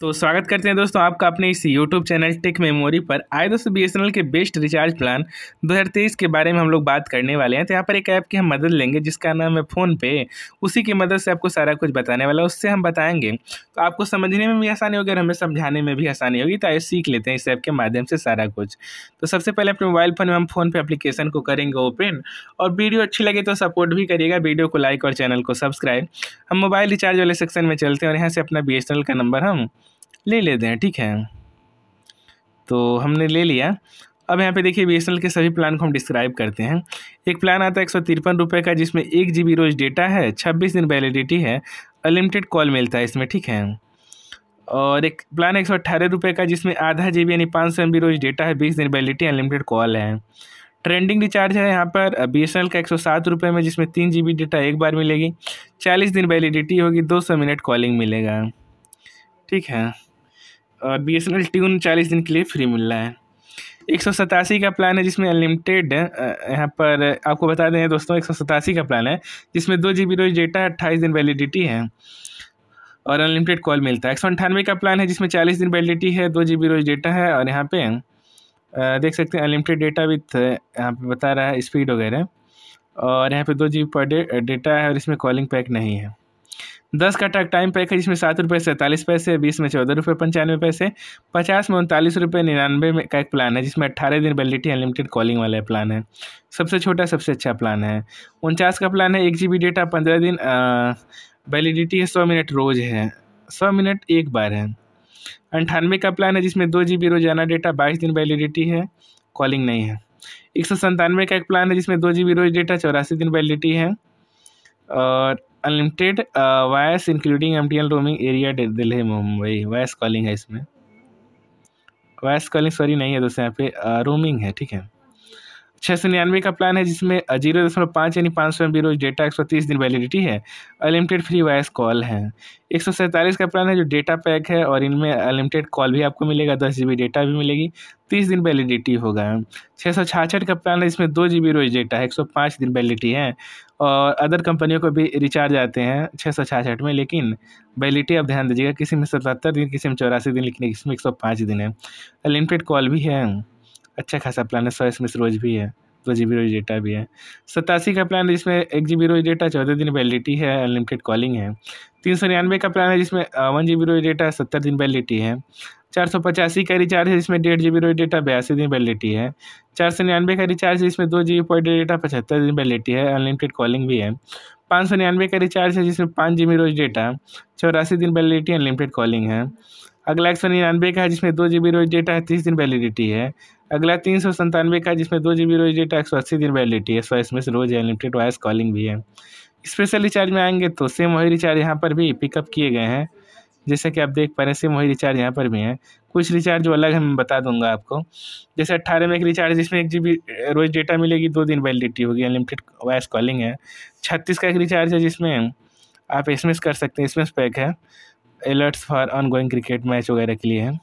तो स्वागत करते हैं दोस्तों आपका अपने इस यूट्यूब चैनल टेक मेमोरी पर आए दोस्तों बी के बेस्ट रिचार्ज प्लान 2023 के बारे में हम लोग बात करने वाले हैं तो यहाँ पर एक ऐप की हम मदद लेंगे जिसका नाम है फ़ोनपे उसी की मदद से आपको सारा कुछ बताने वाला है उससे हम बताएंगे तो आपको समझने में भी आसानी होगी और हमें समझाने में भी आसानी होगी तो आइए सीख लेते हैं इस ऐप के माध्यम से सारा कुछ तो सबसे पहले अपने मोबाइल फ़ोन में हम फोन पे अप्लीकेशन को करेंगे ओपन और वीडियो अच्छी लगे तो सपोर्ट भी करिएगा वीडियो को लाइक और चैनल को सब्सक्राइब हम मोबाइल रिचार्ज वाले सेक्शन में चलते हैं और यहाँ से अपना बी का नंबर हम ले लेते हैं ठीक है तो हमने ले लिया अब यहाँ पे देखिए बी के सभी प्लान को हम डिस्क्राइब करते हैं एक प्लान आता है एक सौ तिरपन रुपये का जिसमें एक जी रोज़ डेटा है छब्बीस दिन वैलिडिटी है अनलिमिटेड कॉल मिलता है इसमें ठीक है और एक प्लान एक सौ अट्ठारह रुपये का जिसमें आधा जी यानी पाँच सौ एम रोज़ डेटा है बीस दिन वैलिडिटी अनलिमिटेड कॉल है ट्रेंडिंग रिचार्ज है यहाँ पर बी एस का एक सौ सात रुपये में जिसमें तीन जी डेटा एक बार मिलेगी चालीस दिन वैलिडिटी होगी दो सौ मिनट कॉलिंग मिलेगा ठीक है और B S N L tune चालीस दिन के लिए फ्री मिल रहा है एक सौ सतासी का प्लान है जिसमें अनलिमिटेड यहाँ पर आपको बता दें दोस्तों एक सौ सतासी का प्लान है जिसमें दो जी बी रोज डेटा अट्ठाईस दिन वैलिडिटी है और अनलिमिटेड कॉल मिलता है एक सौ अंठानवे का प्लान है जिसमें चालीस दिन वैलिडिटी है दो जी बी रोज डेटा है और यहाँ पे देख सकते हैं अनलिमिटेड डेटा विथ यहाँ पे बता रहा है स्पीड वगैरह और यहाँ पे दो जी पर डे डेटा है और इसमें कॉलिंग पैक नहीं है दस का टक टाइम पैक है जिसमें सात रुपये सैंतालीस पैसे बीस में चौदह रुपये पंचानवे पैसे पचास में उनतालीस रुपये निन्यानवे में का एक प्लान है जिसमें अट्ठारह दिन वैलिडिटी अनलिमिटेड कॉलिंग वाला प्लान है सबसे छोटा सबसे अच्छा प्लान है उनचास का प्लान है एक जी डेटा पंद्रह दिन वैलिडिटी है सौ मिनट रोज़ है सौ मिनट एक बार है अंठानवे का प्लान है जिसमें दो जी रोज़ाना डेटा बाईस दिन वैलिडिटी है कॉलिंग नहीं है एक सौ संतानवे का एक प्लान है जिसमें दो जी रोज़ डेटा चौरासी दिन वैलिडिटी है unlimited voice including M T L roaming area Delhi Mumbai voice calling है इसमें वायस कॉलिंग सॉरी नहीं है दोस्तों यहाँ पे रोमिंग uh, है ठीक है छः सौ निन्यानवे का प्लान है जिसमें जीरो दशमलव पाँच यानी पाँच सौ एम रोज डेटा एक सौ तीस दिन वैलिडिटी है अनलिमिटेड फ्री वॉइस कॉल है एक सौ सैंतालीस का प्लान है जो डेटा पैक है और इनमें अनलिमिटेड कॉल भी आपको मिलेगा दस जी बी डेटा भी मिलेगी तीस दिन वैलिडिटी होगा छः सौ छाछठ का प्लान है इसमें दो जी बी रोज डेटा है एक सौ पाँच दिन वैलिडिटी है और अदर कंपनियों को भी रिचार्ज आते हैं छः सौ छाछठ में लेकिन वैलिडिटी आप ध्यान दीजिएगा किसी में सतहत्तर दिन किसी में चौरासी दिन लेकिन इसमें एक सौ पाँच दिन है अनलिमिटेड कॉल भी है अच्छा खासा प्लान है सौ एस रोज भी है दो जी बी रोज डेटा भी है सतासी का प्लान है जिसमें एक जी बी रोज डेटा चौदह दिन वैलिडिटी है अनलिमिटेड कॉलिंग है तीन सौ निन्यानवे का प्लान है जिसमें वन जी बी रोज डेटा सत्तर दिन वैलिडिटी है चार सौ पचासी का रिचार्ज है जिसमें डेढ़ जी बी रोज डेटा बयासी दिन वैलिडिटी है चार सौ निन्यानवे का रिचार्ज है जिसमें दो G B per day data पचहत्तर दिन वैलिडिटी है अनलिमिटेड कॉलिंग भी है पाँच सौ निन्यानवे का रिचार्ज है जिसमें पाँच जी बी रोज डेटा चौरासी दिन वैलिडिटी अनलिमिटेड कॉलिंग है अगला एक सौ निन्यानवे का है जिसमें दो जी बी रोज डेटा है तीस दिन वैलिडिटी है अगला तीन सौ संतानवे का जिसमें दो जी बी रोज डेटा एक सौ अस्सी दिन वैलिडिटी है सौ एस एम एस रोज अनलिमिटेड वॉइस कॉलिंग भी है स्पेशल रिचार्ज में आएंगे तो सेम वही रिचार्ज यहाँ पर भी पिकअप किए गए हैं जैसे कि आप देख पा रहे हैं सेम वही रिचार्ज यहाँ पर भी हैं कुछ रिचार्ज जो अलग है मैं बता दूंगा आपको जैसे अट्ठारह में एक रिचार्ज जिसमें एक जी बी रोज डेटा मिलेगी दो दिन वैलिडिटी होगी अनलिमिटेड वॉइस कॉलिंग है छत्तीस का एक रिचार्ज है जिसमें आप एस कर सकते हैं एस पैक है alerts for ongoing cricket match वगैरह के लिए है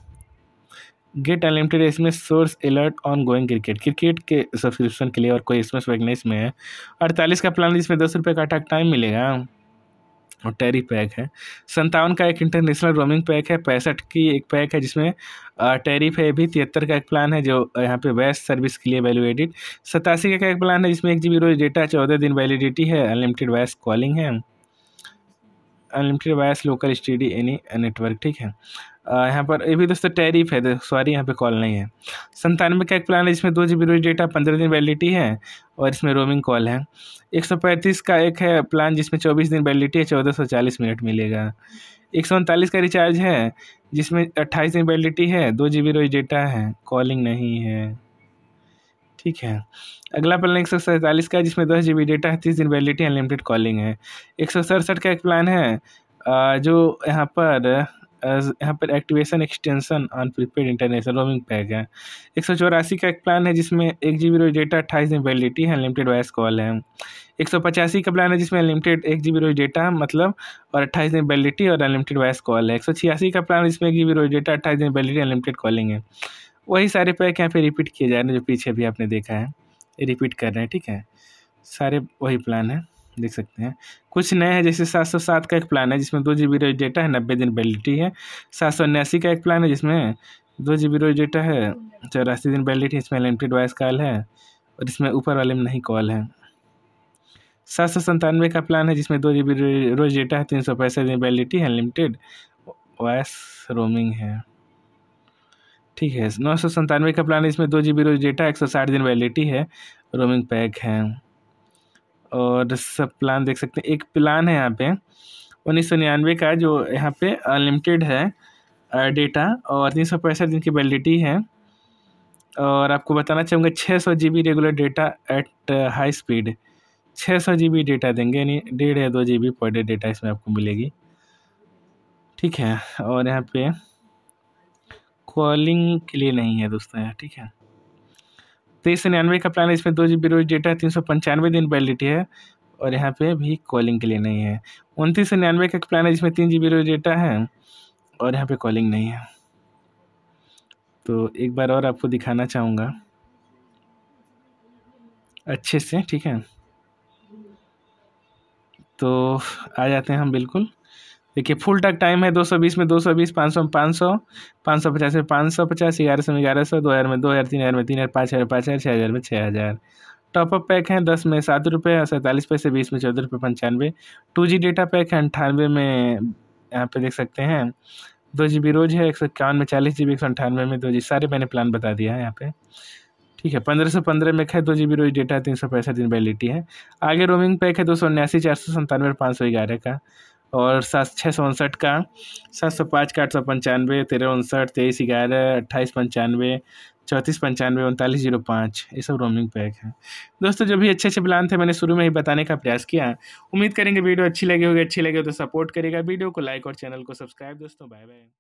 गेट अनलिमिटेड इसमें source alert ongoing cricket cricket के सब्सक्रिप्शन के लिए और कोई इसमें वैगनेस में है अड़तालीस का प्लान जिसमें दस रुपये का अटक टाइम मिलेगा और टेरी पैक है संतावन का एक इंटरनेशनल रोमिंग पैक है पैंसठ की एक पैक है जिसमें टेरिफ है भी तिहत्तर का एक प्लान है जो यहाँ पे बेस्ट सर्विस के लिए वैल्यू सतासी का एक प्लान है जिसमें एक जी बी रोज डेटा चौदह दिन वैलिडिटी है अनलिमिटेड वैस कॉलिंग है unlimited voice local STD any network ठीक है यहाँ पर ये भी दोस्तों टैरिफ है सॉरी तो यहाँ पे कॉल नहीं है संतानवे का एक प्लान है जिसमें दो जी बी रोज डेटा पंद्रह दिन वैलिडिटी है और इसमें रोमिंग कॉल है एक सौ पैंतीस का एक है प्लान जिसमें चौबीस दिन वैलिडिटी है चौदह सौ चालीस मिनट मिलेगा एक सौ उनतालीस का रिचार्ज है जिसमें अट्ठाईस दिन वैलिडिटी है दो जी बी रोज डेटा है कॉलिंग नहीं है ठीक है अगला प्लान एक सौ सैंतालीस का है जिसमें दस जी बी डेटा है तीस दिन वैलिडिटी अनलिमिटेड कॉलिंग है एक सौ सड़सठ का एक प्लान है जो यहाँ पर यहाँ पर activation extension on prepaid international roaming pack है एक सौ चौरासी का एक प्लान है जिसमें एक जी बी रोज डेटा अट्ठाईस दिन वैलिडिटी है अनलिमिटेड वॉइस कॉल है एक सौ पचासी का प्लान है जिसमें अनलिमिटेड एक जी बी रोज डेटा मतलब और अट्ठाईस दिन वैलिडिटी और अनलिमिटेड वॉइस कॉल है एक सौ छियासी का प्लान है जिसमें एक जी बी रोज डेटा अट्ठाईस दिन वैलिडिटी अनलिमिटेड कॉलिंग है वही सारे पैक यहाँ पे रिपीट किए जा रहे हैं जो पीछे भी आपने देखा है रिपीट कर रहे हैं ठीक है सारे वही प्लान है देख सकते हैं कुछ नए हैं जैसे सात सौ सात का एक प्लान है जिसमें दो जी बी रोज डेटा है नब्बे दिन वैलिडिटी है सात सौ उन्यासी का एक प्लान है जिसमें दो जी बी रोज डेटा है चौरासी दिन वैलिडिटी इसमें लिमिटेड वॉइस कॉल है और इसमें ऊपर वाले में नहीं कॉल है सात सौ संतानवे का प्लान है जिसमें दो जी बी रोज डेटा है तीन सौ पैंसठ दिन वैलिडिटी है लिमिटेड वॉइस रोमिंग है ठीक है नौ सौ संतानवे का प्लान इसमें दो जी बी रोज डेटा एक सौ साठ दिन वैलिडिटी है रोमिंग पैक है और सब प्लान देख सकते हैं एक प्लान है यहाँ पे उन्नीस सौ निन्यानवे का जो यहाँ पे अनलिमिटेड है डेटा और तीन सौ पैंसठ दिन की वैलिडिटी है और आपको बताना चाहूँगा छः सौ G B regular data at high speed छः सौ जी बी डेटा देंगे यानी डेढ़ या दो G B per day data इसमें आपको मिलेगी ठीक है और यहाँ पे कॉलिंग के लिए नहीं है दोस्तों यहाँ ठीक है तेईस तो सौ निन्यानवे का प्लान है इसमें दो जी बी रोज डेटा है तीन सौ पंचानवे दिन वैलिडिटी है और यहाँ पे भी कॉलिंग के लिए नहीं है उनतीस सौ निन्यानवे का प्लान है जिसमें तीन जी बी रोज डेटा है और यहाँ पे कॉलिंग नहीं है तो एक बार और आपको दिखाना चाहूँगा अच्छे से ठीक है तो आ जाते हैं हम बिल्कुल देखिए फुल टक टाइम है 220 में 220 500 में पाँच सौ सौ पचास में 550 1100 में 1100 हज़ार में हजार पाँच में पाँच हज़ार छः हज़ार में छः हज़ार टॉपअप पैक है दस में सात रुपये सैंतालीस पैसे बीस में चौदह रुपये पंचानवे टू जी डेटा पैक है अंठानवे में यहाँ पे देख सकते हैं दो जी बी रोज है एक सौ इक्यावन में चालीस जी बी एक सौ अंठानवे में दो जी सारे मैंने प्लान बता दिया है यहाँ पे ठीक है पंद्रह सौ पंद्रह में है दो जी बी रोज डेटा तीन सौ पैंसठ दिन वैलिटी है आगे रोमिंग पैक है दो सौ उन्यासी चार सौ संतानवे पाँच सौ ग्यारह का और सात छः सौ उनसठ का सात सौ पाँच का आठ सौ पंचानवे तेरह उनसठ तेईस ग्यारह अट्ठाईस पंचानवे चौंतीस पंचानवे उनतालीस जीरो पाँच ये सब रोमिंग पैक है दोस्तों जो भी अच्छे अच्छे प्लान थे मैंने शुरू में ही बताने का प्रयास किया उम्मीद करेंगे वीडियो अच्छी लगी होगी अच्छी लगे हो तो सपोर्ट करेगा वीडियो को लाइक और चैनल को सब्सक्राइब दोस्तों बाय बाय